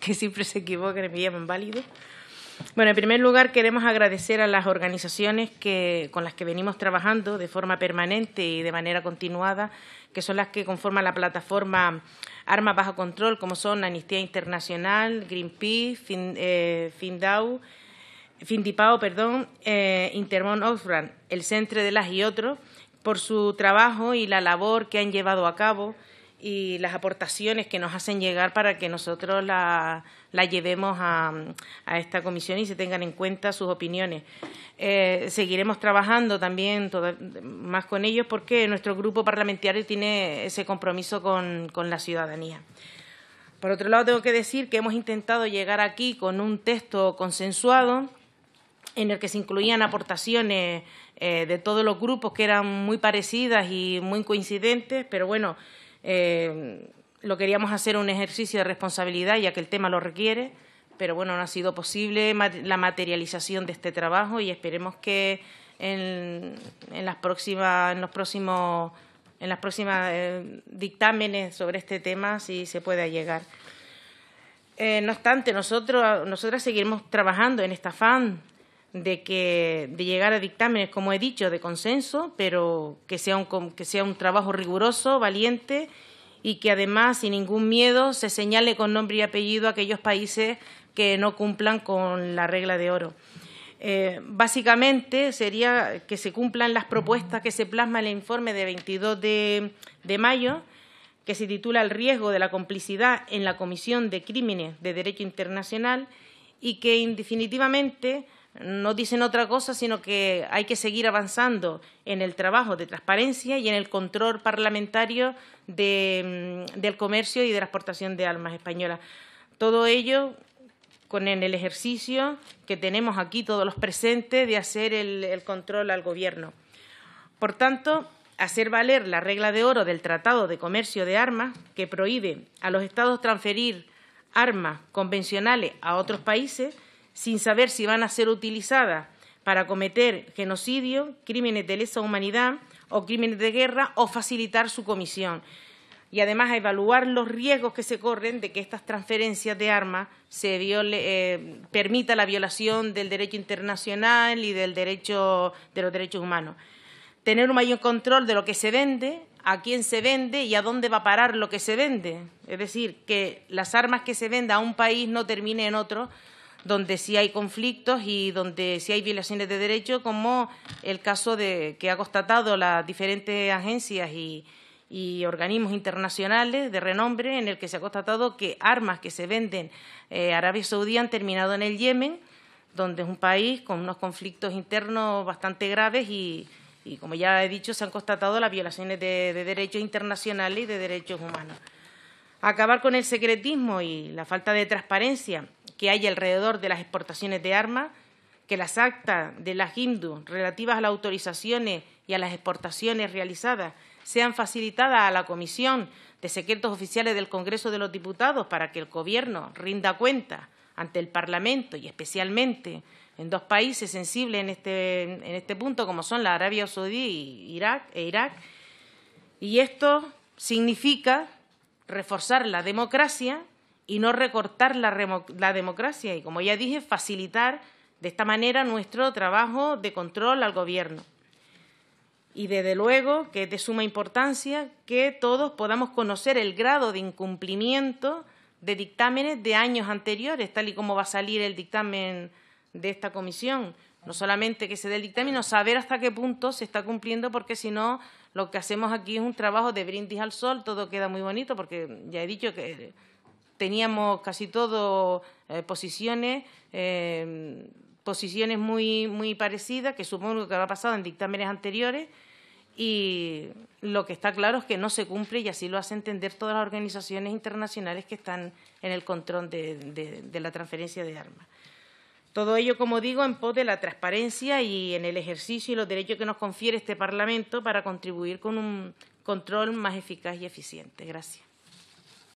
que siempre se equivocan y me llaman válido. Bueno, en primer lugar queremos agradecer a las organizaciones que, con las que venimos trabajando de forma permanente y de manera continuada, que son las que conforman la plataforma Armas Bajo Control, como son Amnistía Internacional, Greenpeace, eh, Findau, Findipao, perdón, eh, Intermon Oxfam, el Centro de las y otros, por su trabajo y la labor que han llevado a cabo y las aportaciones que nos hacen llegar para que nosotros la, llevemos a, esta comisión y se tengan en cuenta sus opiniones. Eh, seguiremos trabajando también más con ellos porque nuestro grupo parlamentario tiene ese compromiso con, con la ciudadanía. Por otro lado, tengo que decir que hemos intentado llegar aquí con un texto consensuado en el que se incluían aportaciones eh, de todos los grupos que eran muy parecidas y muy coincidentes, pero bueno, eh, lo queríamos hacer un ejercicio de responsabilidad, ya que el tema lo requiere, pero bueno, no ha sido posible la materialización de este trabajo y esperemos que en, en las próximas, en los próximos en las próximas eh, dictámenes sobre este tema sí se pueda llegar. Eh, no obstante, nosotros, nosotras seguiremos trabajando en esta fan de, que, de llegar a dictámenes, como he dicho, de consenso, pero que sea un, que sea un trabajo riguroso, valiente y que además, sin ningún miedo, se señale con nombre y apellido a aquellos países que no cumplan con la regla de oro. Eh, básicamente sería que se cumplan las propuestas que se plasma en el informe de 22 de, de, mayo, que se titula El riesgo de la complicidad en la Comisión de Crímenes de Derecho Internacional y que, indefinitivamente, no dicen otra cosa, sino que hay que seguir avanzando en el trabajo de transparencia y en el control parlamentario mm, del comercio y de la exportación de armas españolas. Todo ello con el ejercicio que tenemos aquí todos los presentes de hacer el control al Gobierno. Por tanto, hacer valer la regla de oro del Tratado de Comercio de Armas, que prohíbe a los Estados transferir armas convencionales a otros países, sin saber si van a ser utilizadas para cometer genocidio, crímenes de lesa humanidad o crímenes de guerra o facilitar su comisión. Y además evaluar los riesgos que se corren de que estas transferencias de armas se eh, permita la violación del derecho internacional y del derecho, de los derechos humanos. Tener un mayor control de lo que se vende, a quién se vende y a dónde va a parar lo que se vende. Es decir, que las armas que se venda a un país no terminen en otro, donde sí hay conflictos y donde sí hay violaciones de derechos, como el caso de que ha constatado las diferentes agencias y, organismos internacionales de renombre, en el que se ha constatado que armas que se venden eh, a Arabia Saudí han terminado en el Yemen, donde es un país con unos conflictos internos bastante graves y, como ya he dicho, se han constatado las violaciones de, derechos internacionales y de derechos humanos. Acabar con el secretismo y la falta de transparencia que hay alrededor de las exportaciones de armas, que las actas de las hindú relativas a las autorizaciones y a las exportaciones realizadas sean facilitadas a la Comisión de Secretos Oficiales del Congreso de los Diputados para que el Gobierno rinda cuenta ante el Parlamento y especialmente en dos países sensibles en este, este punto como son la Arabia Saudí Irak, e Irak. Y esto significa reforzar la democracia y no recortar la, democracia y, como ya dije, facilitar de esta manera nuestro trabajo de control al Gobierno. Y desde luego que es de suma importancia que todos podamos conocer el grado de incumplimiento de dictámenes de años anteriores, tal y como va a salir el dictamen de esta comisión. No solamente que se dé el dictamen, sino saber hasta qué punto se está cumpliendo, porque si no, lo que hacemos aquí es un trabajo de brindis al sol, todo queda muy bonito, porque ya he dicho que teníamos casi todos eh, posiciones, eh, posiciones muy, muy parecidas, que supongo que ha pasado en dictámenes anteriores, y lo que está claro es que no se cumple y así lo hace entender todas las organizaciones internacionales que están en el control de, de la transferencia de armas. Todo ello, como digo, en pos de la transparencia y en el ejercicio y los derechos que nos confiere este Parlamento para contribuir con un control más eficaz y eficiente. Gracias.